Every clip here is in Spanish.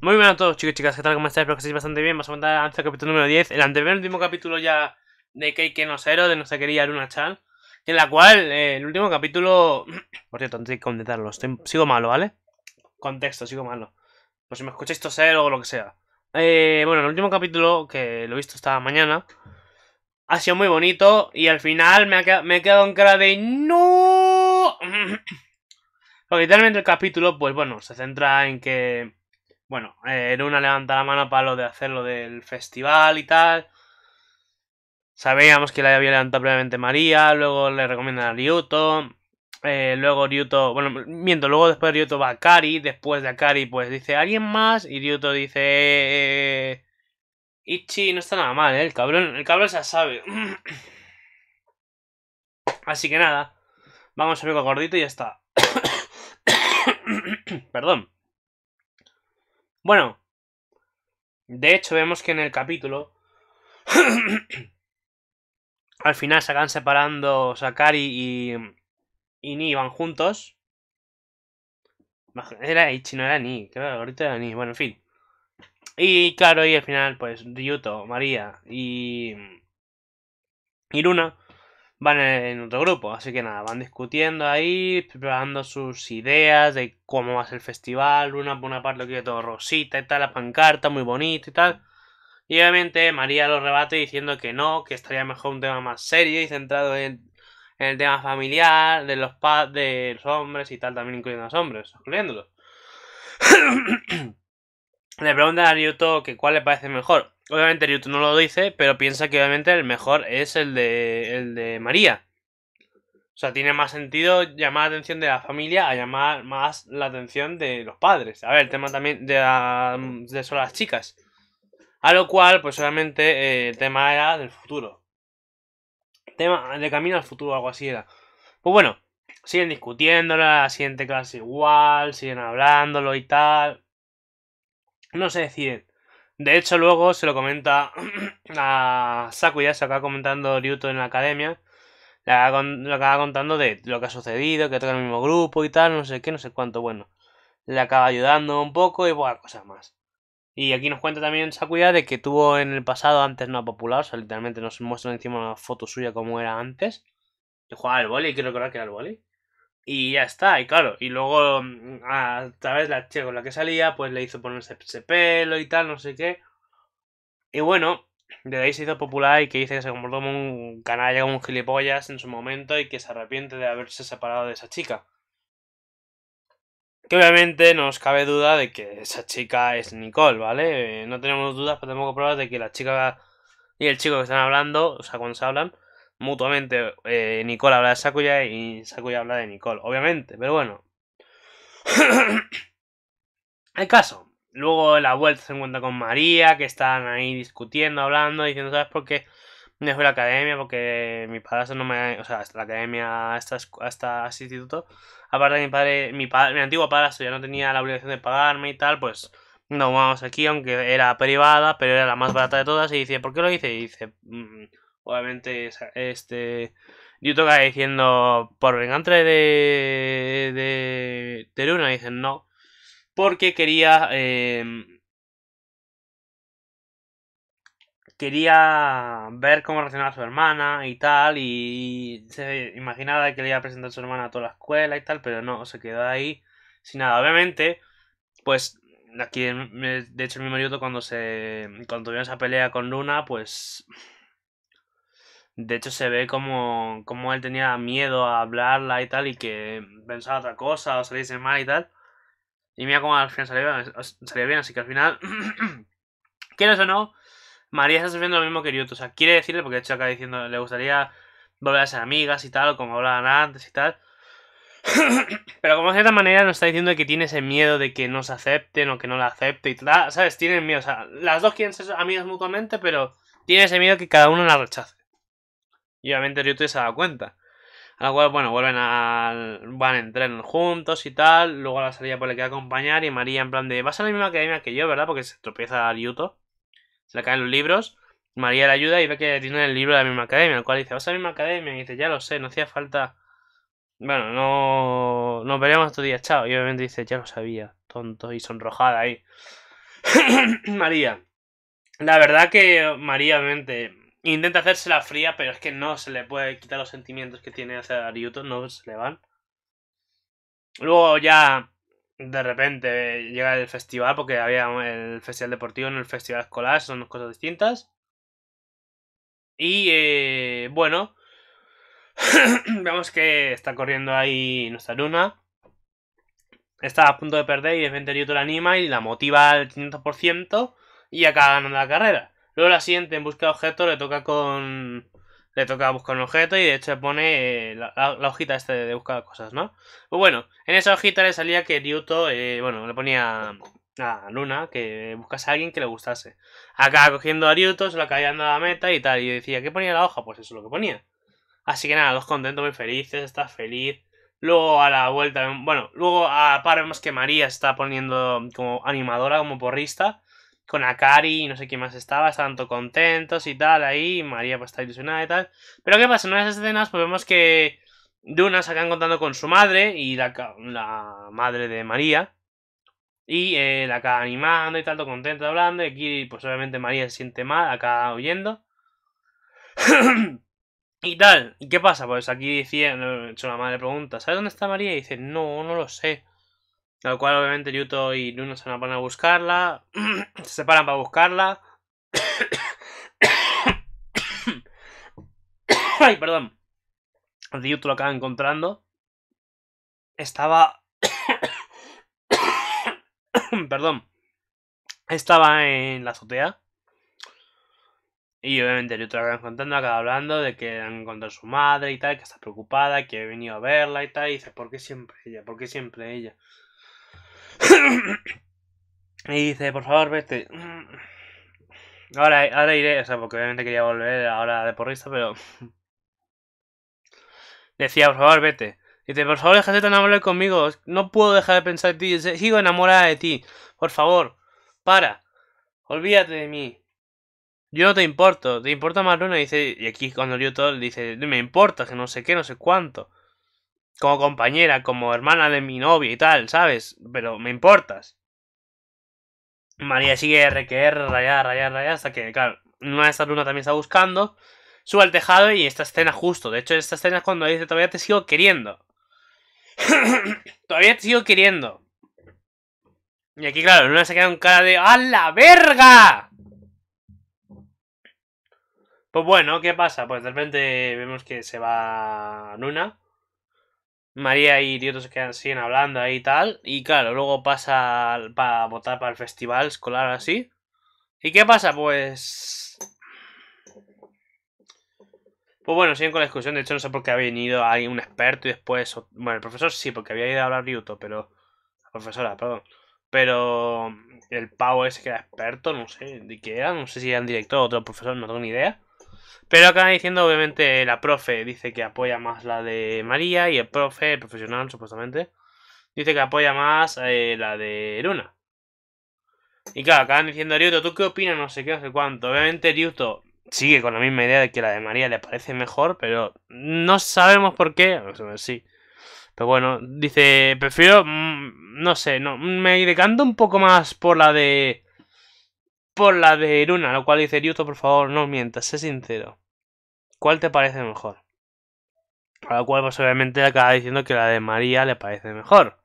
Muy buenas a todos chicos y chicas, ¿qué tal? ¿Cómo estáis? Espero que estéis bastante bien, vamos a contar antes el capítulo número 10 El último capítulo ya de Keike no se de nuestra querida Luna Chan En la cual, eh, el último capítulo... Por cierto, antes de contestarlo, sigo malo, ¿vale? contexto, sigo malo, pues si me escucháis toser o lo que sea. Eh, bueno, el último capítulo, que lo he visto esta mañana, ha sido muy bonito y al final me, he quedado en cara de ¡No! Porque literalmente el capítulo, pues bueno, se centra en que. Bueno, eh, Luna levanta la mano para lo de hacer lo del festival y tal. Sabíamos que la había levantado previamente María, luego le recomienda a Ryuto. Eh, luego Ryuto, bueno, miento, luego después Ryuto va a Kari, después de Akari pues dice alguien más y Ryuto dice... Eh, eh, Ichi no está nada mal, ¿eh? El cabrón, el cabrón se sabe. Así que nada, vamos a ver con gordito y ya está. Perdón. Bueno, de hecho vemos que en el capítulo... al final se acaban separando Sakari y y Ni van juntos. Era Ichi, no era Ni. Claro, ahorita era Ni. Bueno, en fin. Y claro, y al final, pues Ryuto, María y. Y Luna van en otro grupo. Así que nada, van discutiendo ahí, preparando sus ideas de cómo va a ser el festival. Luna, por una parte lo quiere todo rosita y tal, la pancarta muy bonita y tal. Y obviamente María lo rebate diciendo que no, que estaría mejor un tema más serio y centrado en el tema familiar, de los padres, de los hombres y tal, también incluyendo a los hombres, excluyéndolos. le preguntan a Ryuto que cuál le parece mejor. Obviamente Ryuto no lo dice, pero piensa que obviamente el mejor es el de, el de María. O sea, tiene más sentido llamar la atención de la familia a llamar más la atención de los padres. A ver, el tema también de, de las chicas. A lo cual, pues obviamente eh, el tema era del futuro. Tema de camino al futuro, algo así era. Pues bueno, siguen discutiéndolo, la siguiente clase igual, siguen hablándolo y tal. No se deciden. De hecho, luego se lo comenta a ya se acaba comentando Ryuto en la academia. Le acaba, contando de lo que ha sucedido, que toca el mismo grupo y tal, no sé qué, no sé cuánto. Bueno, le acaba ayudando un poco y bueno cosas más. Y aquí nos cuenta también Sakuya de que tuvo en el pasado, antes no popular, o sea, literalmente nos muestra encima una foto suya como era antes. De jugaba al vóley, quiero recordar que era el vóley. Y ya está, y claro, y luego mm, a través de la chica con la que salía, pues le hizo ponerse ese pelo y tal, no sé qué. Y bueno, de ahí se hizo popular y que dice que se comportó como un canalla, como un gilipollas en su momento y que se arrepiente de haberse separado de esa chica. Que obviamente nos cabe duda de que esa chica es Nicole, ¿vale? Eh, no tenemos dudas, pero tenemos que de que la chica y el chico que están hablando, o sea, cuando se hablan, mutuamente eh, Nicole habla de Sakuya y Sakuya habla de Nicole, obviamente, pero bueno. Hay caso. Luego la vuelta se encuentra con María, que están ahí discutiendo, hablando, diciendo, ¿sabes por qué? me fui a la academia porque mi padres no me... O sea, la academia hasta, hasta este instituto aparte mi padre, mi, padre, mi antiguo padrastro ya no tenía la obligación de pagarme y tal, pues no vamos aquí, aunque era privada, pero era la más barata de todas, y dice, ¿por qué lo hice? Y dice, mm, obviamente, este... YouTube está diciendo, por venganza de, de Teruna, y dice, no, porque quería... Em, quería ver cómo reaccionaba su hermana y tal, y se imaginaba que le iba a presentar a su hermana a toda la escuela y tal, pero no, se quedó ahí sin nada. Obviamente, pues aquí, de hecho, el mismo minuto cuando se cuando tuvieron esa pelea con Luna, pues... De hecho, se ve como, como él tenía miedo a hablarla y tal, y que pensaba otra cosa, o dice mal y tal. Y mira cómo al final salió bien, bien así que al final, quieres o no, María está sufriendo lo mismo que Ryuto. O sea, quiere decirle, porque de hecho acá diciendo, le gustaría volver a ser amigas y tal, como hablaban antes y tal. Pero como de cierta manera nos está diciendo que tiene ese miedo de que no se acepten o que no la acepte y tal. ¿Sabes? Tienen miedo. O sea, las dos quieren ser amigas mutuamente, pero tiene ese miedo que cada uno la rechace. Y obviamente Ryuto se ha dado cuenta. A lo cual, bueno, vuelven a. van en tren juntos y tal. Luego a la salida pues le queda acompañar. Y María, en plan de. Vas a la misma academia que yo, ¿verdad? Porque se tropieza a Ryuto se le caen los libros. María le ayuda y ve que tiene el libro de la misma academia, el cual dice, vas a la misma academia, y dice, ya lo sé, no hacía falta... Bueno, no... Nos veremos otro día, chao. Y obviamente dice, ya lo sabía, tonto y sonrojada ahí. María. La verdad que María, obviamente, intenta hacerse la fría, pero es que no se le puede quitar los sentimientos que tiene hacia Ryuto, no se le van. Luego ya de repente llega el festival, porque había el festival deportivo en el festival escolar, son dos cosas distintas. Y eh, bueno, vemos que está corriendo ahí nuestra luna. Está a punto de perder y de repente Ryuto la anima y la motiva al 500% y acaba ganando la carrera. Luego la siguiente en busca de objetos le toca con le toca buscar un objeto y de hecho pone eh, la, hojita este de, buscar cosas, ¿no? Pues bueno, en esa hojita le salía que Ryuto, eh, bueno, le ponía a Luna que buscase a alguien que le gustase. Acá cogiendo a Ryuto, se lo caía dando a la meta y tal, y decía, ¿qué ponía la hoja? Pues eso es lo que ponía. Así que nada, los contentos, muy felices, está feliz. Luego a la vuelta, bueno, luego a Par vemos que María está poniendo como animadora, como porrista con Akari y no sé quién más estaba, estaban contentos y tal, ahí, María pues está ilusionada y tal. Pero ¿qué pasa? En una de esas escenas pues vemos que Duna se acaba contando con su madre y la, madre de María. Y eh, la acaba animando y tal, todo contento, hablando. Y aquí pues obviamente María se siente mal, acaba oyendo y tal, qué pasa? Pues aquí decía, eh, hecho la madre pregunta, ¿sabes dónde está María? Y dice, no, no lo sé. Lo cual obviamente Yuto y Nuno se van a poner a buscarla. se separan para buscarla. Ay, perdón. Yuto lo acaba encontrando. Estaba... perdón. Estaba en la azotea. Y obviamente Yuto lo acaba encontrando, acaba hablando de que han encontrado su madre y tal, que está preocupada, que he venido a verla y tal. Y dice, ¿por qué siempre ella? ¿Por qué siempre ella? y dice, por favor, vete. Ahora, ahora iré, o sea, porque obviamente quería volver ahora de porrista, pero... Decía, por favor, vete. Dice, por favor, déjate tan amable conmigo. No puedo dejar de pensar en ti. Sigo enamorada de ti. Por favor, para. Olvídate de mí. Yo no te importo. Te importa más Luna. Dice, y aquí cuando yo todo, dice, me importa, que no sé qué, no sé cuánto como compañera, como hermana de mi novio y tal, ¿sabes? Pero me importas. María sigue requer, rayar, rayar, rayar, hasta que, claro, una de estas lunas también está buscando. Sube al tejado y esta escena justo. De hecho, esta escena es cuando dice, todavía te sigo queriendo. todavía te sigo queriendo. Y aquí, claro, Luna se queda en cara de ¡A la verga! Pues bueno, ¿qué pasa? Pues de repente vemos que se va Luna. María y se quedan, siguen hablando ahí y tal. Y claro, luego pasa para votar para el festival escolar así. ¿Y qué pasa? Pues. Pues bueno, siguen con la discusión. De hecho, no sé por qué ha venido ahí un experto y después. Bueno, el profesor sí, porque había ido a hablar Ryuto, pero. La profesora, perdón. Pero. El pavo ese que era experto, no sé de qué era. No sé si era un director o otro profesor, no tengo ni idea. Pero acá diciendo, obviamente, la profe dice que apoya más la de María y el profe, el profesional, supuestamente, dice que apoya más eh, la de Luna. Y claro, acaban diciendo Ryuto, ¿tú qué opinas? No sé qué, no sé cuánto. Obviamente Ryuto sigue con la misma idea de que la de María le parece mejor, pero no sabemos por qué. A sí. Pero bueno, dice, prefiero, mm, no sé, no, me decanto un poco más por la de por la de luna, lo cual dice Ryuto, por favor, no mientas, sé sincero. ¿Cuál te parece mejor? A lo cual, pues obviamente acaba diciendo que la de María le parece mejor.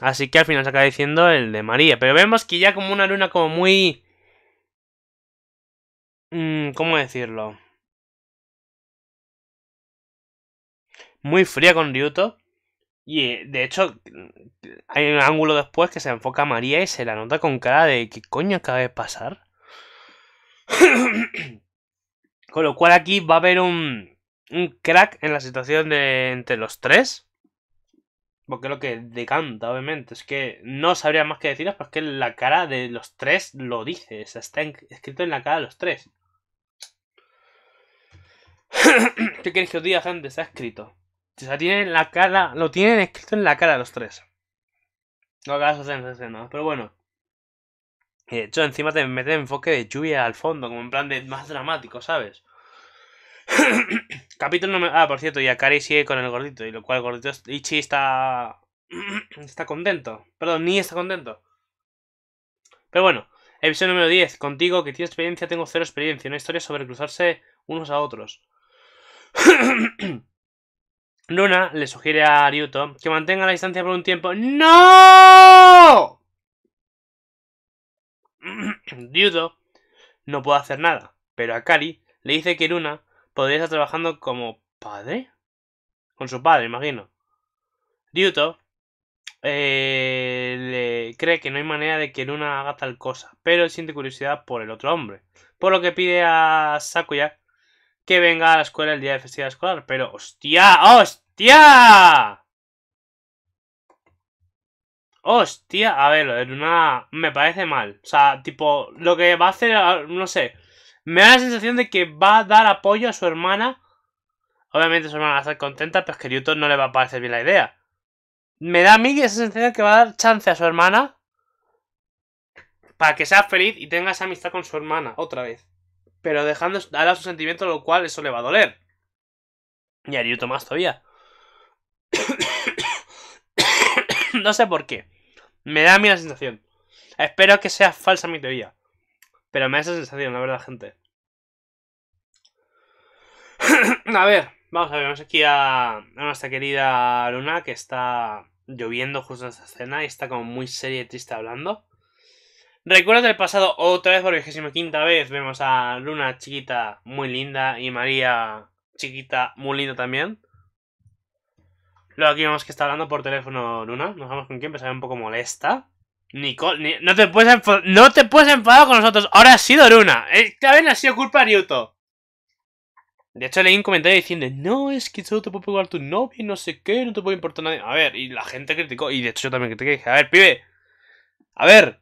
Así que al final se acaba diciendo el de María. Pero vemos que ya como una luna como muy... Mm, ¿Cómo decirlo? Muy fría con Ryuto. Y de hecho, hay un ángulo después que se enfoca a María y se la nota con cara de ¿qué coño acaba de pasar? con lo cual aquí va a haber un, un crack en la situación de entre los tres. Porque lo que decanta, obviamente, es que no sabría más que deciros, pero es que la cara de los tres lo dice. está escrito en la cara de los tres. ¿Qué queréis que os diga, gente? Está escrito. O sea, tienen la cara, lo tienen escrito en la cara los tres. No acabas de hacer pero bueno. Y de hecho, encima te metes enfoque de lluvia al fondo, como en plan de más dramático, ¿sabes? Capítulo número. Ah, por cierto, y Akari sigue con el gordito, y lo cual el gordito. Ichi está. está contento. Perdón, ni está contento. Pero bueno, episodio número 10. Contigo, que tiene experiencia, tengo cero experiencia. Una historia sobre cruzarse unos a otros. Luna le sugiere a Ryuto que mantenga la distancia por un tiempo. ¡No! Ryuto no puede hacer nada, pero a Kari le dice que Luna podría estar trabajando como padre. Con su padre, imagino. Ryuto eh, le cree que no hay manera de que Luna haga tal cosa, pero siente curiosidad por el otro hombre. Por lo que pide a Sakuya que venga a la escuela el día de festividad escolar. Pero, hostia, hostia. Hostia, a ver, lo una, me parece mal. O sea, tipo, lo que va a hacer, no sé. Me da la sensación de que va a dar apoyo a su hermana. Obviamente su hermana va a estar contenta, pero es que Newton no le va a parecer bien la idea. Me da a mí esa sensación de que va a dar chance a su hermana para que sea feliz y tenga esa amistad con su hermana otra vez pero dejando a su sentimiento, lo cual eso le va a doler. Y a Ryuto más todavía. no sé por qué. Me da a mí la sensación. Espero que sea falsa mi teoría. Pero me da esa sensación, la verdad, gente. a ver, vamos a ver, vamos aquí a, a nuestra querida Luna que está lloviendo justo en esta escena y está como muy seria y triste hablando. Recuerda del pasado otra vez por vigésima quinta vez. Vemos a Luna chiquita muy linda y María chiquita muy linda también. Luego aquí vemos que está hablando por teléfono Luna. Nos vamos con quien, pero pues un poco molesta. Nicole, ni, no, te puedes no te puedes enfadar con nosotros. Ahora ha sido Luna. Esta eh, vez no ha sido culpa de De hecho, leí un comentario diciendo, no, es que solo te puede pegar tu novio no sé qué, no te puede importar nadie. A ver, y la gente criticó, y de hecho yo también critiqué, dije, a ver, pibe, a ver,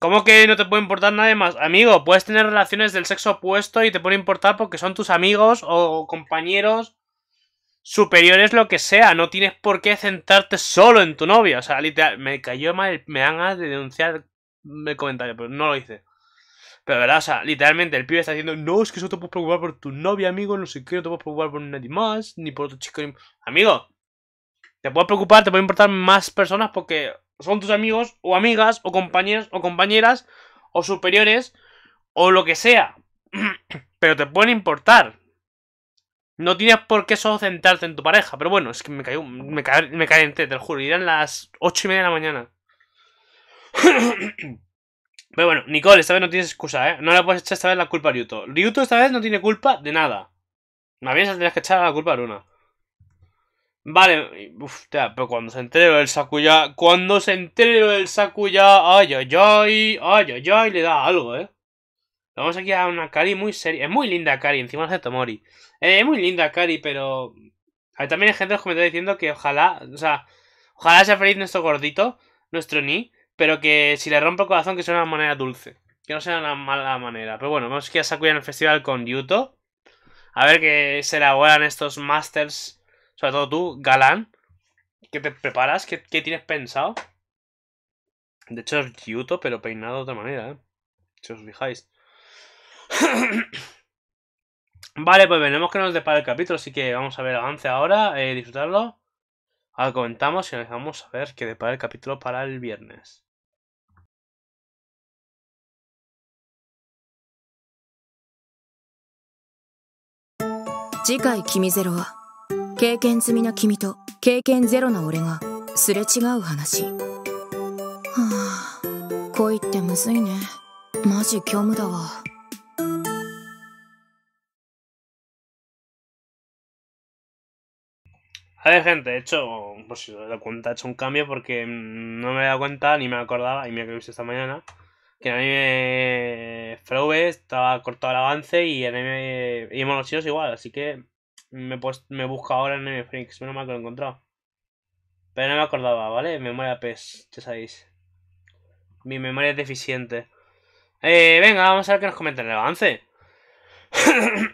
¿Cómo que no te puede importar nadie más? Amigo, puedes tener relaciones del sexo opuesto y te puede importar porque son tus amigos o compañeros superiores, lo que sea. No tienes por qué centrarte solo en tu novia. O sea, literal, me cayó mal, me han de denunciar el comentario, pero no lo hice. Pero verdad, o sea, literalmente el pibe está diciendo, no, es que eso te puedes preocupar por tu novia, amigo, no sé qué, no te puedes preocupar por nadie más, ni por otro chico. Amigo, te puedes preocupar, te pueden importar más personas porque son tus amigos o amigas o compañeros o compañeras o superiores o lo que sea. Pero te pueden importar. No tienes por qué solo centrarte en tu pareja. Pero bueno, es que me caí me, ca calenté, te lo juro. Irán las ocho y media de la mañana. Pero bueno, Nicole, esta vez no tienes excusa, ¿eh? No le puedes echar esta vez la culpa a Ryuto. Ryuto esta vez no tiene culpa de nada. Más bien se que echar la culpa a Luna. Vale, uf, pero cuando se entere el Sakuya, cuando se entere el Sakuya, ay, ay, ay, ay, le da algo, eh. Vamos aquí a una Kari muy seria. Es muy linda Kari, encima de Tomori. Eh, es muy linda Kari, pero. A ver, también hay gente que me está diciendo que ojalá. O sea, ojalá sea feliz nuestro gordito, nuestro ni, pero que si le rompe el corazón, que sea una manera dulce. Que no sea una mala manera. Pero bueno, vamos aquí a Sakuya en el festival con Yuto. A ver qué se elaboran estos Masters sobre todo tú, Galán, ¿qué te preparas? ¿Qué, tienes pensado? De hecho es Yuto, pero peinado de otra manera, ¿eh? Si os fijáis. vale, pues veremos que nos depara el capítulo, así que vamos a ver avance ahora, eh, disfrutarlo. Ahora comentamos y vamos a ver qué depara el capítulo para el viernes. 経験済みの君と経験ゼロの俺がすれ違う話はあ恋ってむずいねマジ虚無だわ Vale, gente, de hecho, pues si os he dado cuenta, he hecho un cambio porque no me he dado cuenta ni me acordaba, y mira que lo visto esta mañana, que en anime Frove estaba cortado el avance y en anime y en Monoshios igual, así que me, he me busco ahora en el menos mal que lo he encontrado. Pero no me acordaba, ¿vale? Memoria PES, ya sabéis. Mi memoria es deficiente. Eh, venga, vamos a ver qué nos comenta el avance.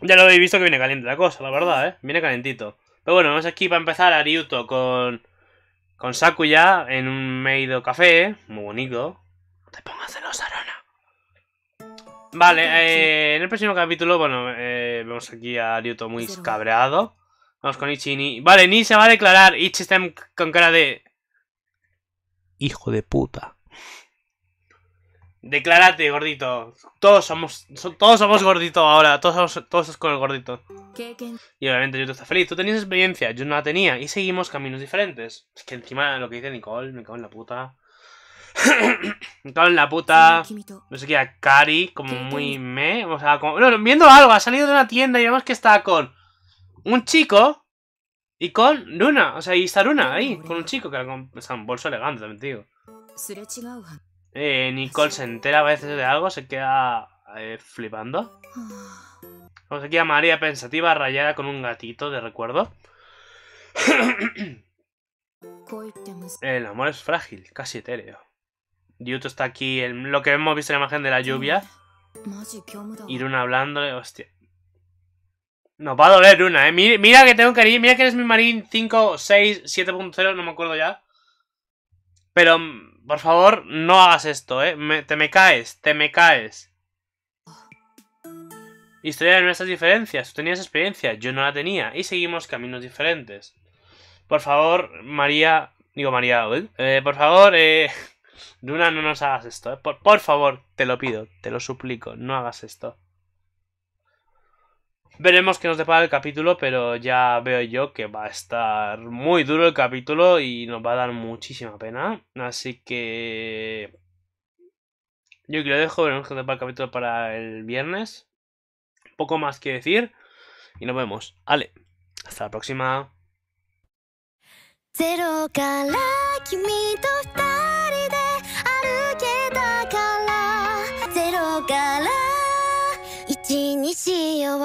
ya lo habéis visto que viene caliente la cosa, la verdad, ¿eh? Viene calentito. Pero bueno, vamos aquí para empezar a con, con Sakuya en un Meido Café. Muy bonito. Te pongas celosa, Vale, eh, en el próximo capítulo, bueno, eh, vemos aquí a Ryuto muy cabreado. Vamos con Ichi y Ni. Vale, Ni se va a declarar. Ichi está con cara de... Hijo de puta. Declárate, gordito. Todos somos, todos somos gordito ahora. Todos somos, todos con el gordito. Y obviamente Ryuto está feliz. Tú tenías experiencia, yo no la tenía. Y seguimos caminos diferentes. Es que encima lo que dice Nicole, me cago en la puta. Con la puta. No sé qué, a Kari, como muy me. O sea, viendo algo, ha salido de una tienda y vemos que está con un chico y con Luna. O sea, y está Luna ahí, con un chico que está con. un bolso elegante, también te eh, Nicole se entera a veces de algo, se queda eh, flipando. Ah. Vamos aquí a María pensativa, rayada con un gatito de recuerdo. El amor es frágil, casi etéreo. Yuto está aquí, lo que hemos visto en la imagen de la lluvia. Iruna hablándole, hostia. Nos va a doler Iruna, eh. Mira, que tengo cariño, mira que eres mi marín 5, 6, 7.0, no me acuerdo ya. Pero, mm, por favor, no hagas esto, eh. te me caes, te me caes. Historia de nuestras diferencias. Tú tenías experiencia, yo no la tenía. Y seguimos caminos diferentes. Por favor, María... Digo María, eh por favor, eh... Duna, no nos hagas esto. ¿eh? Por, favor, te lo pido, te lo suplico, no hagas esto. Veremos qué nos depara el capítulo, pero ya veo yo que va a estar muy duro el capítulo y nos va a dar muchísima pena. Así que... Yo que lo dejo, veremos qué nos depara el capítulo para el viernes. Poco más que decir. Y nos vemos. Ale, hasta la próxima. しいよ